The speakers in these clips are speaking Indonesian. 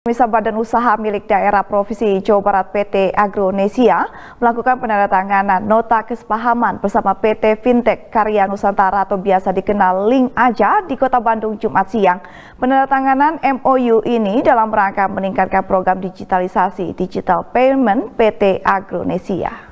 Pemirsa Badan Usaha milik daerah Provinsi Jawa Barat PT Agronesia melakukan penandatanganan nota kesepahaman bersama PT Fintech Karya Nusantara atau biasa dikenal Link Aja di Kota Bandung Jumat siang. Penandatanganan MOU ini dalam rangka meningkatkan program digitalisasi digital payment PT Agronesia.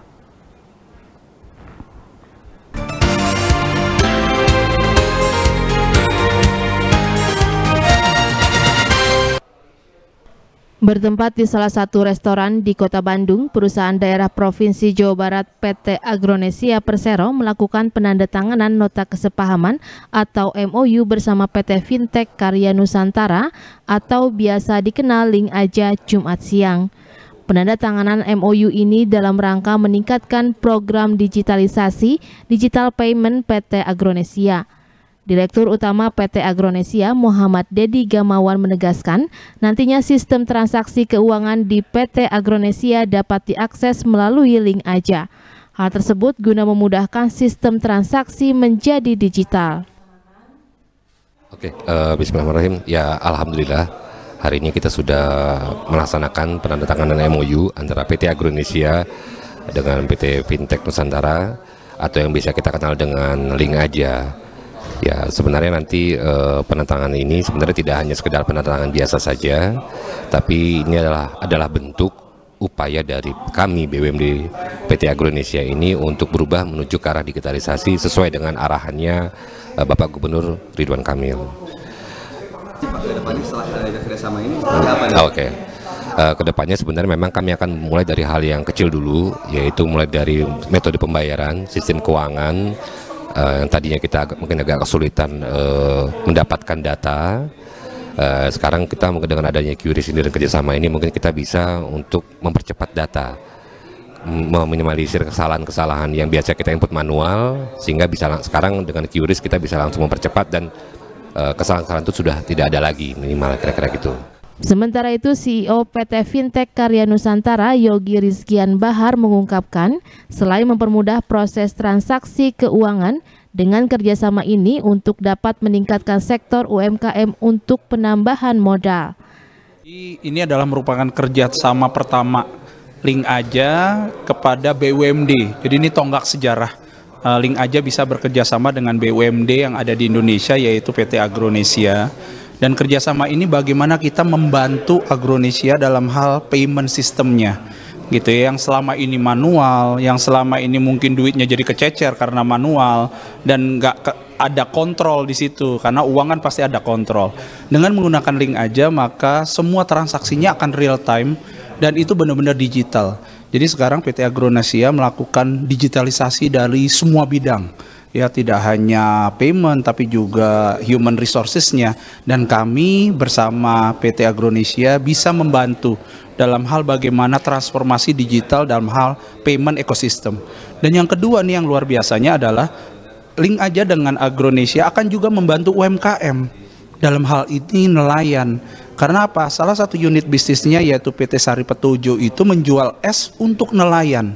Bertempat di salah satu restoran di kota Bandung, perusahaan daerah Provinsi Jawa Barat PT Agronesia Persero melakukan penandatanganan nota kesepahaman atau MOU bersama PT Fintech Karya Nusantara atau biasa dikenal Link Aja Jumat siang. Penandatanganan MOU ini dalam rangka meningkatkan program digitalisasi digital payment PT Agronesia. Direktur Utama PT Agronesia Muhammad Dedi Gamawan menegaskan, nantinya sistem transaksi keuangan di PT Agronesia dapat diakses melalui link aja. Hal tersebut guna memudahkan sistem transaksi menjadi digital. Oke, uh, bismillahirrahmanirrahim. Ya, alhamdulillah hari ini kita sudah melaksanakan penandatanganan MOU antara PT Agronesia dengan PT Fintech Nusantara atau yang bisa kita kenal dengan Link aja. Ya, sebenarnya nanti uh, eh, penentangan ini sebenarnya tidak hanya sekedar penentangan biasa saja, tapi ini adalah adalah bentuk upaya dari kami BUMD PT Agro Indonesia ini untuk berubah menuju ke arah digitalisasi sesuai dengan arahannya uh, Bapak Gubernur Ridwan Kamil. Oke. Okay eh, kedepannya sebenarnya memang kami akan mulai dari hal yang kecil dulu, yaitu mulai dari metode pembayaran, sistem keuangan, Eh, yang tadinya kita agak, mungkin agak kesulitan uh, mendapatkan data uh, sekarang kita mungkin dengan adanya QRIS ini dan kerjasama ini mungkin kita bisa untuk mempercepat data meminimalisir kesalahan-kesalahan yang biasa kita input manual sehingga bisa sekarang dengan QRIS kita bisa langsung mempercepat dan kesalahan-kesalahan uh, itu sudah tidak ada lagi minimal kira-kira gitu. Sementara itu, CEO PT Fintech Karya Nusantara Yogi Rizkian Bahar mengungkapkan, selain mempermudah proses transaksi keuangan, dengan kerjasama ini untuk dapat meningkatkan sektor UMKM untuk penambahan modal. Ini adalah merupakan kerjasama pertama Link Aja kepada BUMD. Jadi ini tonggak sejarah. Eh, Link Aja bisa bekerjasama dengan BUMD yang ada di Indonesia yaitu PT Agronesia dan kerjasama ini bagaimana kita membantu Agronesia dalam hal payment sistemnya gitu ya yang selama ini manual yang selama ini mungkin duitnya jadi kececer karena manual dan nggak ada kontrol di situ karena uang kan pasti ada kontrol dengan menggunakan link aja maka semua transaksinya akan real time dan itu benar-benar digital jadi sekarang PT Agronasia melakukan digitalisasi dari semua bidang ya tidak hanya payment tapi juga human resourcesnya dan kami bersama PT Agronesia bisa membantu dalam hal bagaimana transformasi digital dalam hal payment ekosistem. Dan yang kedua nih yang luar biasanya adalah link aja dengan Agronesia akan juga membantu UMKM dalam hal ini nelayan. Karena apa? Salah satu unit bisnisnya yaitu PT Sari Petojo itu menjual es untuk nelayan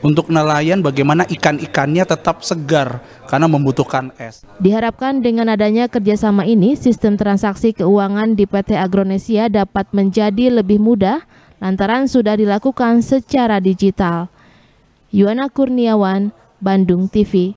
untuk nelayan bagaimana ikan-ikannya tetap segar karena membutuhkan es. Diharapkan dengan adanya kerjasama ini, sistem transaksi keuangan di PT Agronesia dapat menjadi lebih mudah lantaran sudah dilakukan secara digital. Yuana Kurniawan, Bandung TV.